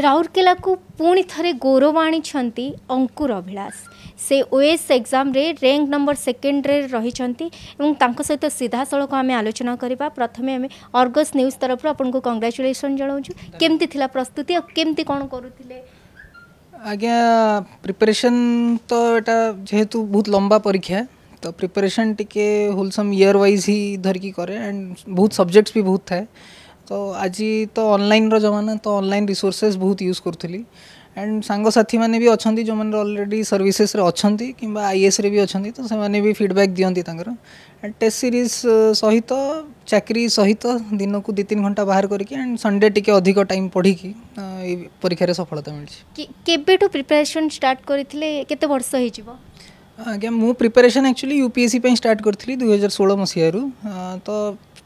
ରାଉରକେଲାକୁ ପୁଣି ଥରେ ଗୌରବ ଆଣିଛନ୍ତି ଅଙ୍କୁର ଅଭିଳାଷ ସେ ଓଏସ୍ ଏକ୍ଜାମରେ ରେଙ୍କ ନମ୍ବର ସେକେଣ୍ଡରେ ରହିଛନ୍ତି ଏବଂ ତାଙ୍କ ସହିତ ସିଧାସଳଖ ଆମେ ଆଲୋଚନା କରିବା ପ୍ରଥମେ ଆମେ ଅର୍ଗସ୍ ନ୍ୟୁଜ୍ ତରଫରୁ ଆପଣଙ୍କୁ କଂଗ୍ରାଚୁଲେସନ୍ ଜଣାଉଛୁ କେମିତି ଥିଲା ପ୍ରସ୍ତୁତି ଆଉ କେମିତି କ'ଣ କରୁଥିଲେ ଆଜ୍ଞା ପ୍ରିପାରେସନ୍ ତ ଏଇଟା ଯେହେତୁ ବହୁତ ଲମ୍ବା ପରୀକ୍ଷା ତ ପ୍ରିପାରେସନ୍ ଟିକେ ହୋଲସମ୍ ଇୟର୍ ୱାଇଜ୍ ହିଁ ଧରିକି କରେ ଆଣ୍ଡ ବହୁତ ସବଜେକ୍ଟସ୍ ବି ବହୁତ ଥାଏ ତ ଆଜି ତ ଅନଲାଇନ୍ର ଜମାନା ତ ଅନଲାଇନ୍ ରିସୋର୍ସେସ୍ ବହୁତ ୟୁଜ୍ କରୁଥିଲି ଆଣ୍ଡ ସାଙ୍ଗସାଥିମାନେ ବି ଅଛନ୍ତି ଯେଉଁମାନେ ଅଲରେଡ଼ି ସର୍ଭିସେସ୍ରେ ଅଛନ୍ତି କିମ୍ବା ଆଇଏସ୍ରେ ବି ଅଛନ୍ତି ତ ସେମାନେ ବି ଫିଡ଼ବ୍ୟାକ୍ ଦିଅନ୍ତି ତାଙ୍କର ଆଣ୍ଡ ଟେଷ୍ଟ ସିରିଜ୍ ସହିତ ଚାକିରି ସହିତ ଦିନକୁ ଦୁଇ ତିନି ଘଣ୍ଟା ବାହାର କରିକି ଆଣ୍ଡ ସନ୍ଡେ ଟିକେ ଅଧିକ ଟାଇମ୍ ପଢ଼ିକି ଏଇ ପରୀକ୍ଷାରେ ସଫଳତା ମିଳିଛି କେବେଠୁ ପ୍ରିପାରେସନ୍ ଷ୍ଟାର୍ଟ କରିଥିଲେ କେତେ ବର୍ଷ ହେଇଯିବ ଆଜ୍ଞା ମୁଁ preparation actually U P S C ପାଇଁ ଷ୍ଟାର୍ଟ କରିଥିଲି ଦୁଇ ହଜାର ଷୋହଳ ମସିହାରୁ ତ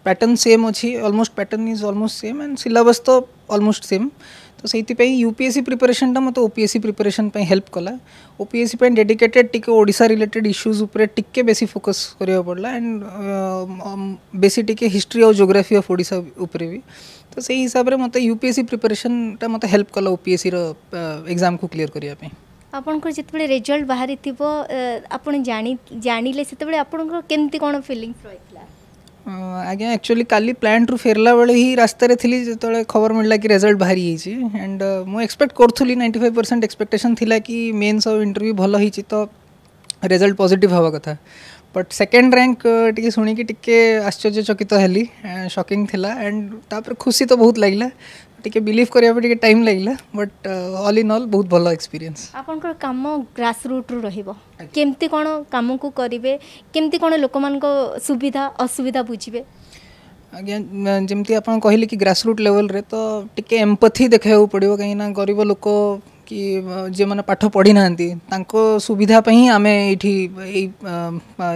ପ୍ୟାଟର୍ନ ସେମ୍ ଅଛି almost pattern is almost same and syllabus ତ ଅଲମୋଷ୍ଟ ସେମ୍ ତ ସେଇଥିପାଇଁ ୟୁ ପି ଏସ୍ ସି ପ୍ରିପାରେସନ୍ଟା ମୋତେ O P S C preparation ପାଇଁ ହେଲ୍ପ କଲା ଓ ପି ଏସ୍ ସି ପାଇଁ ଡେଡିକେଟେଡ଼ ଟିକେ ଓଡ଼ିଶା ରିଲେଟେଡ଼ ଇସ୍ୟୁଜ୍ ଉପରେ ଟିକେ ବେଶୀ ଫୋକସ୍ କରିବାକୁ ପଡ଼ିଲା ଆଣ୍ଡ ବେଶୀ ଟିକେ ହିଷ୍ଟ୍ରି ଆଉ ଜୋଗ୍ରାଫି ଅଫ୍ ଓଡ଼ିଶା ଉପରେ ବି ତ ସେଇ ହିସାବରେ ମୋତେ ୟୁ ପି ଏସ୍ ସି ପ୍ରିପାରେସନ୍ଟା ମୋତେ ହେଲ୍ପ କଲା ଓ ପି ଏସ୍ ସିର ଏକ୍ଜାମ୍କୁ କ୍ଲିୟର୍ କରିବା ପାଇଁ ଆପଣଙ୍କର ଯେତେବେଳେ ରେଜଲ୍ଟ ବାହାରିଥିବ ଆପଣ ଜାଣି ଜାଣିଲେ ସେତେବେଳେ ଆପଣଙ୍କର କେମିତି କ'ଣ ଫିଲିଙ୍ଗସ୍ ରହିଥିଲା ଆଜ୍ଞା ଆକ୍ଚୁଆଲି କାଲି ପ୍ଲାଣ୍ଟରୁ ଫେରିଲା ବେଳେ ହିଁ ରାସ୍ତାରେ ଥିଲି ଯେତେବେଳେ ଖବର ମିଳିଲା କି ରେଜଲ୍ଟ ବାହାରି ଯାଇଛି ଆଣ୍ଡ ମୁଁ ଏକ୍ସପେକ୍ଟ କରୁଥିଲି ନାଇଣ୍ଟି ଫାଇଭ୍ ପରସେଣ୍ଟ ଏକ୍ସପେକ୍ଟେସନ୍ ଥିଲା କି ମେନ୍ସ ଆଉ ଇଣ୍ଟରଭ୍ୟୁ ଭଲ ହେଇଛି ତ ରେଜଲ୍ଟ ପଜିଟିଭ୍ ହେବା କଥା ବଟ୍ ସେକେଣ୍ଡ ର୍ୟାଙ୍କ ଟିକେ ଶୁଣିକି ଟିକେ ଆଶ୍ଚର୍ଯ୍ୟଚକିତ ହେଲି ଶକିଂ ଥିଲା ଆଣ୍ଡ ତାପରେ ଖୁସି ତ ବହୁତ ଲାଗିଲା টিকে বিলিভ করিয়া পে টিকে টাইম লাগিলা বাট অল ইন অল বহুত ভালো এক্সপেরিয়েন্স আপনকৰ কাম গ্রাস রুট রু রহিব কেমতি কোন কাম কু করিবে কেমতি কোন লোকমানক সুবিধা অসুবিধা বুঝিবে ଆଜ୍ଞା ଯେମିତି ଆପଣ କହିଲେ କି ଗ୍ରାସରୁଟ୍ ଲେଭେଲରେ ତ ଟିକେ ଏମ୍ପଥି ଦେଖାଇବାକୁ ପଡ଼ିବ କାହିଁକିନା ଗରିବ ଲୋକ କି ଯେଉଁମାନେ ପାଠ ପଢ଼ିନାହାନ୍ତି ତାଙ୍କ ସୁବିଧା ପାଇଁ ଆମେ ଏଇଠି ଏଇ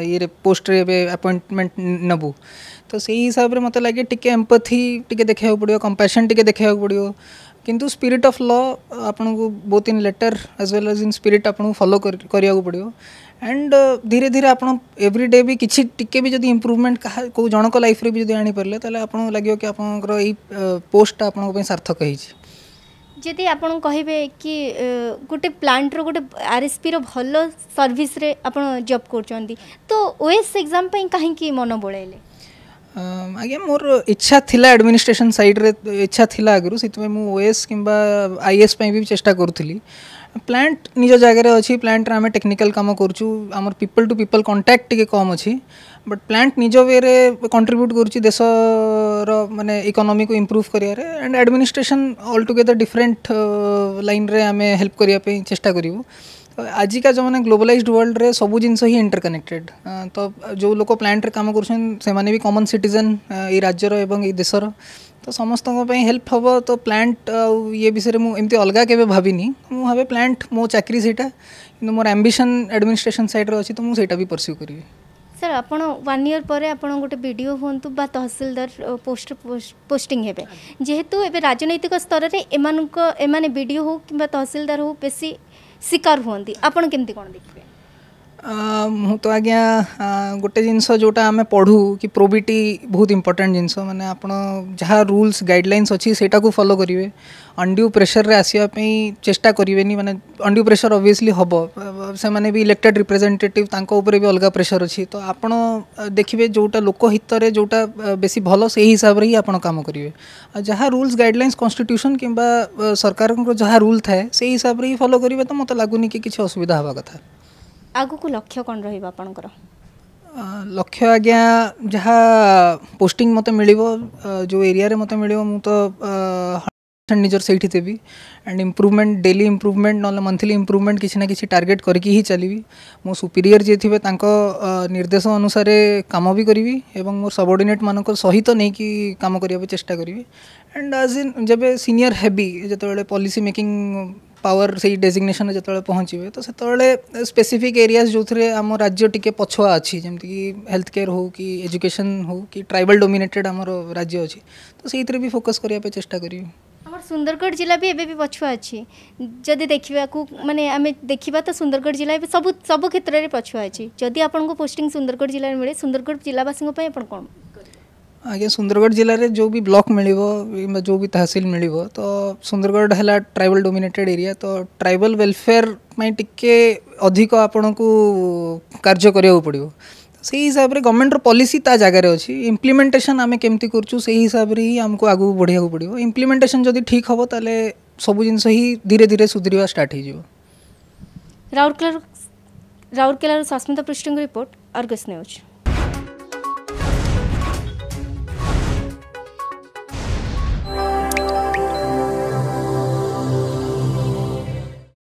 ଇଏରେ ପୋଷ୍ଟରେ ଏବେ ଆପଏଣ୍ଟମେଣ୍ଟ ନେବୁ ତ ସେଇ ହିସାବରେ ମୋତେ ଲାଗେ ଟିକେ ଏମ୍ପଥି ଟିକେ ଦେଖେଇବାକୁ ପଡ଼ିବ କମ୍ପାସନ୍ ଟିକେ ଦେଖେଇବାକୁ ପଡ଼ିବ କିନ୍ତୁ ସ୍ପିରିଟ୍ ଅଫ୍ ଲ ଆପଣଙ୍କୁ both in letter as well as in spirit ଆପଣଙ୍କୁ ଫଲୋ କରିବାକୁ ପଡ଼ିବ ଆଣ୍ଡ ଧୀରେ ଧୀରେ ଆପଣ ଏଭ୍ରି ଡେ ବି କିଛି ଟିକେ ବି ଯଦି ଇମ୍ପ୍ରୁଭମେଣ୍ଟ କାହା କେଉଁ ଜଣଙ୍କ ଲାଇଫ୍ରେ ବି ଯଦି ଆଣିପାରିଲେ ତାହେଲେ ଆପଣଙ୍କୁ ଲାଗିବ କି ଆପଣଙ୍କର ଏଇ ପୋଷ୍ଟଟା ଆପଣଙ୍କ ପାଇଁ ସାର୍ଥକ ହେଇଛି ଯଦି ଆପଣ କହିବେ କି ଗୋଟେ ପ୍ଲାଣ୍ଟର ଗୋଟେ ଆର୍ଏସ୍ପିର ଭଲ ସର୍ଭିସରେ ଆପଣ ଜବ୍ କରୁଛନ୍ତି ତ ଓଏସ୍ ଏକ୍ଜାମ୍ ପାଇଁ କାହିଁକି ମନ ବଳାଇଲେ ଆଜ୍ଞା ମୋର ଇଚ୍ଛା ଥିଲା ଆଡ଼ମିନିଷ୍ଟ୍ରେସନ୍ ସାଇଡ଼୍ରେ ଇଚ୍ଛା ଥିଲା ଆଗରୁ ସେଥିପାଇଁ ମୁଁ ଓଏସ୍ କିମ୍ବା ଆଇଏଏସ୍ ପାଇଁ ବି ଚେଷ୍ଟା କରୁଥିଲି ପ୍ଲାଣ୍ଟ ନିଜ ଜାଗାରେ ଅଛି ପ୍ଲାଣ୍ଟରେ ଆମେ ଟେକ୍ନିକାଲ୍ କାମ କରୁଛୁ ଆମର ପିପଲ୍ ଟୁ ପିପଲ୍ କଣ୍ଟାକ୍ଟ ଟିକେ କମ୍ ଅଛି ବଟ୍ ପ୍ଲାଣ୍ଟ ନିଜ ୱେରେ କଣ୍ଟ୍ରିବ୍ୟୁଟ୍ କରୁଛି ଦେଶର ମାନେ ଇକୋନୋମିକୁ ଇମ୍ପ୍ରୁଭ୍ କରିବାରେ ଆଣ୍ଡ ଆଡ଼ମିନିଷ୍ଟ୍ରେସନ୍ ଅଲ୍ ଡିଫରେଣ୍ଟ ଲାଇନ୍ରେ ଆମେ ହେଲ୍ପ କରିବା ପାଇଁ ଚେଷ୍ଟା କରିବୁ ଆଜିକା ଯେଉଁମାନେ ଗ୍ଲୋବାଲାଇଜ୍ଡ ୱାର୍ଲଡ଼ରେ ସବୁ ଜିନିଷ ହିଁ ଇଣ୍ଟରକନେକ୍ଟେଡ୍ ତ ଯେଉଁ ଲୋକ ପ୍ଲାଣ୍ଟରେ କାମ କରୁଛନ୍ତି ସେମାନେ ବି କମନ୍ ସିଟିଜେନ୍ ଏଇ ରାଜ୍ୟର ଏବଂ ଏଇ ଦେଶର ତ ସମସ୍ତଙ୍କ ପାଇଁ ହେଲ୍ପ ହେବ ତ ପ୍ଲାଣ୍ଟ ଆଉ ଇଏ ବିଷୟରେ ମୁଁ ଏମିତି ଅଲଗା କେବେ ଭାବିନି ମୁଁ ଭାବେ ପ୍ଲାଣ୍ଟ ମୋ ଚାକିରି ସେଇଟା କିନ୍ତୁ ମୋର ଆମ୍ବିସନ୍ ଆଡ଼ମିନିଷ୍ଟ୍ରେସନ୍ ସାଇଡ଼୍ରେ ଅଛି ତ ମୁଁ ସେଇଟା ବି ପରସ୍ୟୁ କରିବି ସାର୍ ଆପଣ ୱାନ୍ ଇୟର୍ ପରେ ଆପଣ ଗୋଟେ ବି ଓ ହୁଅନ୍ତୁ ବା ତହସିଲଦାର ପୋଷ୍ଟ ପୋଷ୍ଟିଂ ହେବେ ଯେହେତୁ ଏବେ ରାଜନୈତିକ ସ୍ତରରେ ଏମାନଙ୍କ ଏମାନେ ବି ଡ଼ି ଓ ହେଉ କିମ୍ବା ତହସିଲଦାର ହେଉ ବେଶୀ ଶିକାର ହୁଅନ୍ତି ଆପଣ କେମିତି କ'ଣ ଦେଖିବେ ମୁଁ ତ ଆଜ୍ଞା ଗୋଟେ ଜିନିଷ ଯେଉଁଟା ଆମେ ପଢ଼ୁ କି ପ୍ରୋବିଟି ବହୁତ ଇମ୍ପୋର୍ଟାଣ୍ଟ ଜିନିଷ ମାନେ ଆପଣ ଯାହା ରୁଲ୍ସ ଗାଇଡ଼ଲାଇନ୍ସ ଅଛି ସେଇଟାକୁ ଫଲୋ କରିବେ ଅଣ୍ଡ୍ୟୁ ପ୍ରେସରରେ ଆସିବା ପାଇଁ ଚେଷ୍ଟା କରିବେନି ମାନେ ଅଣ୍ଡ୍ୟୁ ପ୍ରେସର ଅବଭିୟସଲି ହେବ ସେମାନେ ବି ଇଲେକ୍ଟେଡ୍ ରିପ୍ରେଜେଣ୍ଟେଟିଭ୍ ତାଙ୍କ ଉପରେ ବି ଅଲଗା ପ୍ରେସର୍ ଅଛି ତ ଆପଣ ଦେଖିବେ ଯେଉଁଟା ଲୋକ ହିତରେ ଯେଉଁଟା ବେଶୀ ଭଲ ସେଇ ହିସାବରେ ହିଁ ଆପଣ କାମ କରିବେ ଆଉ ଯାହା ରୁଲ୍ସ ଗାଇଡ଼ଲାଇନ୍ସ କନଷ୍ଟିଟ୍ୟୁସନ୍ କିମ୍ବା ସରକାରଙ୍କର ଯାହା ରୁଲ୍ ଥାଏ ସେଇ ହିସାବରେ ହିଁ ଫଲୋ କରିବେ ତ ମୋତେ ଲାଗୁନି କି କିଛି ଅସୁବିଧା ହେବା କଥା ଆଗକୁ ଲକ୍ଷ୍ୟ କ'ଣ ରହିବ ଆପଣଙ୍କର ଲକ୍ଷ୍ୟ ଆଜ୍ଞା ଯାହା ପୋଷ୍ଟିଂ ମୋତେ ମିଳିବ ଯେଉଁ ଏରିଆରେ ମୋତେ ମିଳିବ ମୁଁ ତ परसेंट निजर सही देवी एंड इम्प्रुवमेंट डेली इम्प्रुवमेंट ना मंथली इम्प्रुवमेंट किसी ना कि टार्गेट करके ही चली मो सुपीरियर जी थे निर्देश अनुसार कम भी करी और मोर सबर्डनेट मान सहित नहीं कम करने चेस्टा करी एंड आज इन जब सीनियर है जो पॉलिसी मेकिंग पावर से डेजिग्नेसन जो पहुँचे तो से स्पेसीफिक एरियाज जो थे आम राज्य टी पछुआ अच्छी जमीक हेल्थ केयर हो कि एजुकेशन हो कि ट्राइबल डोमिनेटेड आम राज्य अच्छी तो से भी फोकस करने चेस्टा करी ସୁନ୍ଦରଗଡ଼ ଜିଲ୍ଲା ବି ଏବେ ବି ପଛୁଆ ଅଛି ଯଦି ଦେଖିବାକୁ ମାନେ ଆମେ ଦେଖିବା ତ ସୁନ୍ଦରଗଡ଼ ଜିଲ୍ଲା ଏବେ ସବୁ ସବୁ କ୍ଷେତ୍ରରେ ପଛୁଆ ଅଛି ଯଦି ଆପଣଙ୍କୁ ପୋଷ୍ଟିଂ ସୁନ୍ଦରଗଡ଼ ଜିଲ୍ଲାରେ ମିଳେ ସୁନ୍ଦରଗଡ଼ ଜିଲ୍ଲାବାସୀଙ୍କ ପାଇଁ ଆପଣ କ'ଣ ଆଜ୍ଞା ସୁନ୍ଦରଗଡ଼ ଜିଲ୍ଲାରେ ଯେଉଁ ବି ବ୍ଲକ୍ ମିଳିବ କିମ୍ବା ଯେଉଁ ବି ତହସିଲ ମିଳିବ ତ ସୁନ୍ଦରଗଡ଼ ହେଲା ଟ୍ରାଇବାଲ୍ ଡୋମିନେଟେଡ଼୍ ଏରିଆ ତ ଟ୍ରାଇବାଲ୍ ୱେଲଫେୟାର୍ ପାଇଁ ଟିକେ ଅଧିକ ଆପଣଙ୍କୁ କାର୍ଯ୍ୟ କରିବାକୁ ପଡ଼ିବ সেই হিসাবে গভর্নমেন্টর পলিসি তা জায়গায় অছি ইমপ্লিমেন্টেসন আমি কেমতি করছু সেই হিসাবে হি আমি আগুক বড়াইয়া পড়ব ইমপ্লিমেন্টেসন যদি ঠিক হব তাহলে সবু জিনিস হি ধীরে ধীরে সুধুরা স্টার্ট হয়ে যাব রাউরকেলার রাউরকেলার সস্মিতা পৃষ্ঠ রিপোর্ট অর্গস নিউজ